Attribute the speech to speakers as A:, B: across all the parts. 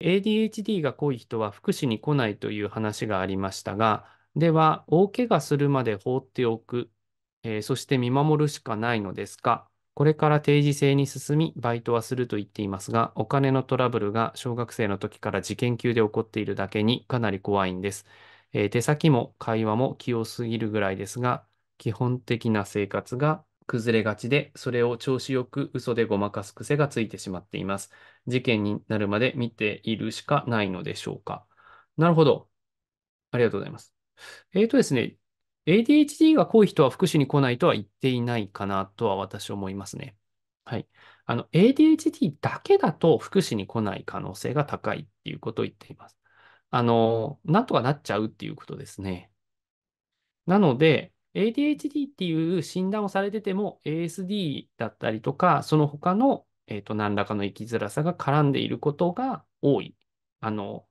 A: ADHD が濃い人は福祉に来ないという話がありましたが、では、大怪我するまで放っておく、えー、そして見守るしかないのですかこれから定時制に進み、バイトはすると言っていますが、お金のトラブルが小学生の時から事件級で起こっているだけにかなり怖いんです。えー、手先も会話も器用すぎるぐらいですが、基本的な生活が崩れがちで、それを調子よく嘘でごまかす癖がついてしまっています。事件になるまで見ているしかないのでしょうか。なるほど。ありがとうございます。えーとですね、ADHD が濃い人は福祉に来ないとは言っていないかなとは私思いますね。はい。あの、ADHD だけだと福祉に来ない可能性が高いっていうことを言っています。あの、なんとかなっちゃうっていうことですね。なので、ADHD っていう診断をされてても ASD だったりとか、その他の、えーと、何らかの生きづらさが絡んでいることが多い。あの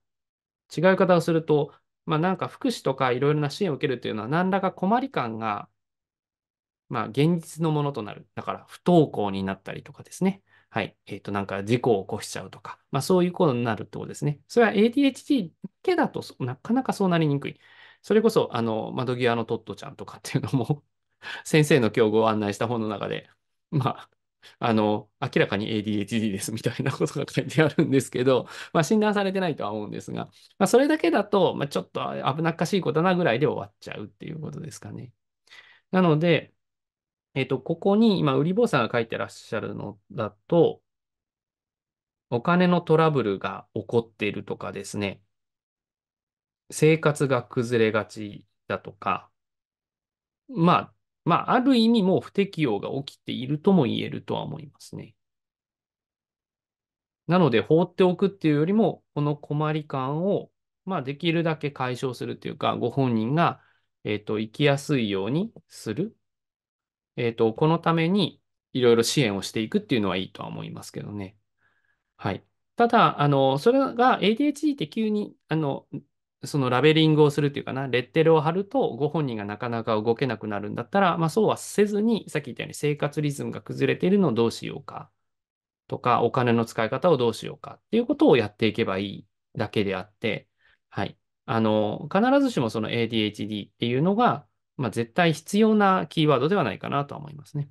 A: 違う方をすると、まあ、なんか福祉とかいろいろな支援を受けるというのは何らか困り感が、まあ、現実のものとなる。だから不登校になったりとかですね。はい。えっ、ー、と、なんか事故を起こしちゃうとか、まあそういうことになるってことですね。それは ADHD だけだとなかなかそうなりにくい。それこそ、あの、窓際のトットちゃんとかっていうのも 先生の教具を案内した本の中で、まあ、あの、明らかに ADHD ですみたいなことが書いてあるんですけど、まあ、診断されてないとは思うんですが、まあ、それだけだと、まあ、ちょっと危なっかしいことなぐらいで終わっちゃうっていうことですかね。なので、えっ、ー、と、ここに今、売り坊さんが書いてらっしゃるのだと、お金のトラブルが起こっているとかですね、生活が崩れがちだとか、まあ、まあ、ある意味もう不適応が起きているとも言えるとは思いますね。なので、放っておくっていうよりも、この困り感を、まあ、できるだけ解消するというか、ご本人が、えっ、ー、と、生きやすいようにする。えっ、ー、と、このために、いろいろ支援をしていくっていうのはいいとは思いますけどね。はい。ただ、あの、それが ADHD って急に、あの、そのラベリングをするというかな、レッテルを貼ると、ご本人がなかなか動けなくなるんだったら、まあ、そうはせずに、さっき言ったように生活リズムが崩れているのをどうしようかとか、お金の使い方をどうしようかっていうことをやっていけばいいだけであって、はい。あの、必ずしもその ADHD っていうのが、まあ、絶対必要なキーワードではないかなとは思いますね。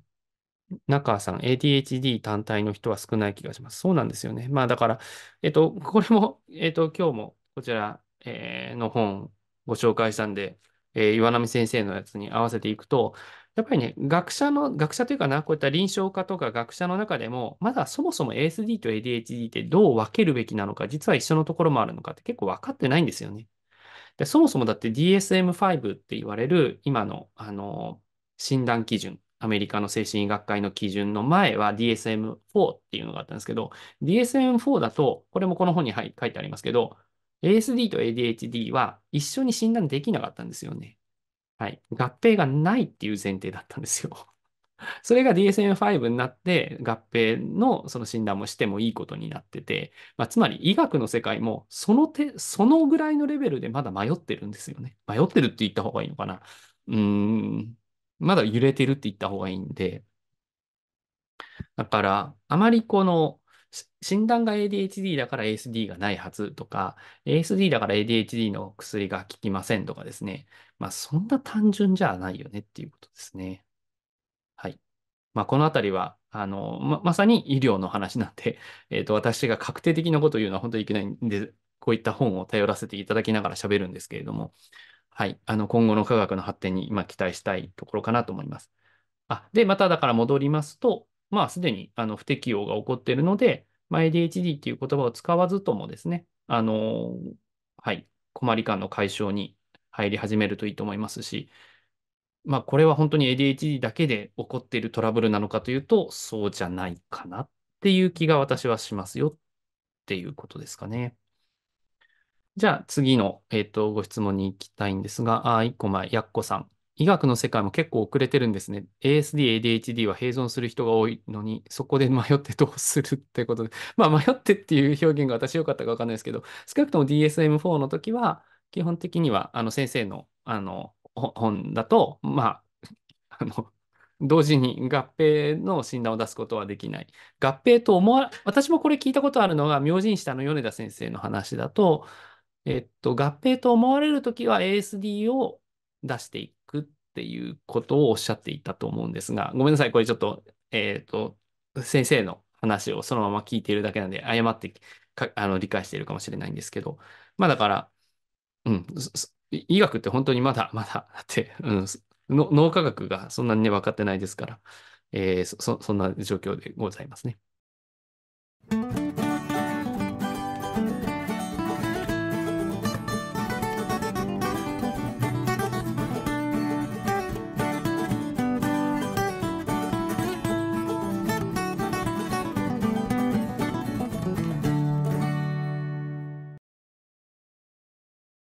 A: 中川さん、ADHD 単体の人は少ない気がします。そうなんですよね。まあだから、えっと、これも、えっと、今日もこちら、えー、の本ご紹介したんで、えー、岩波先生のやつに合わせていくと、やっぱりね、学者の、学者というかな、こういった臨床家とか学者の中でも、まだそもそも ASD と ADHD ってどう分けるべきなのか、実は一緒のところもあるのかって結構分かってないんですよね。でそもそもだって DSM-5 って言われる今の、あの、診断基準、アメリカの精神医学会の基準の前は DSM-4 っていうのがあったんですけど、DSM-4 だと、これもこの本に書いてありますけど、ASD と ADHD は一緒に診断できなかったんですよね。はい。合併がないっていう前提だったんですよ。それが DSM-5 になって合併のその診断もしてもいいことになってて、まあ、つまり医学の世界もその手、そのぐらいのレベルでまだ迷ってるんですよね。迷ってるって言った方がいいのかな。うん、まだ揺れてるって言った方がいいんで。だから、あまりこの診断が ADHD だから ASD がないはずとか、ASD だから ADHD の薬が効きませんとかですね。まあ、そんな単純じゃないよねっていうことですね。はい。まあ、このあたりは、あの、ま、まさに医療の話なんで、えっ、ー、と、私が確定的なことを言うのは本当にいけないんで、こういった本を頼らせていただきながら喋るんですけれども、はい。あの、今後の科学の発展に今期待したいところかなと思います。あ、で、まただから戻りますと、まあ、すでにあの不適用が起こっているので、まあ、ADHD っていう言葉を使わずともですね、あの、はい、困り感の解消に入り始めるといいと思いますし、まあ、これは本当に ADHD だけで起こっているトラブルなのかというと、そうじゃないかなっていう気が私はしますよっていうことですかね。じゃあ次の、えーと、とご質問に行きたいんですが、あ1個前、やっこさん。医学の世界も結構遅れてるんですね。ASD、ADHD は併存する人が多いのに、そこで 迷ってどうするってことで、まあ迷ってっていう表現が私良かったか分かんないですけど、少なくとも DSM-4 の時は、基本的にはあの先生のあの本だと、まあ、あの同時に合併の診断を出すことはできない。合併と思わ、私もこれ聞いたことあるのが、明神下の米田先生の話だと、えっと、合併と思われるときは ASD を出していくっていうことをおっしゃっていたと思うんですが、ごめんなさい、これちょっと、えっ、ー、と、先生の話をそのまま聞いているだけなんで、誤ってあの理解しているかもしれないんですけど、まあだから、うん、医学って本当にまだ まだ、だって、うん、脳科学がそんなにね、分かってないですから、えー、そそんな状況でございますね。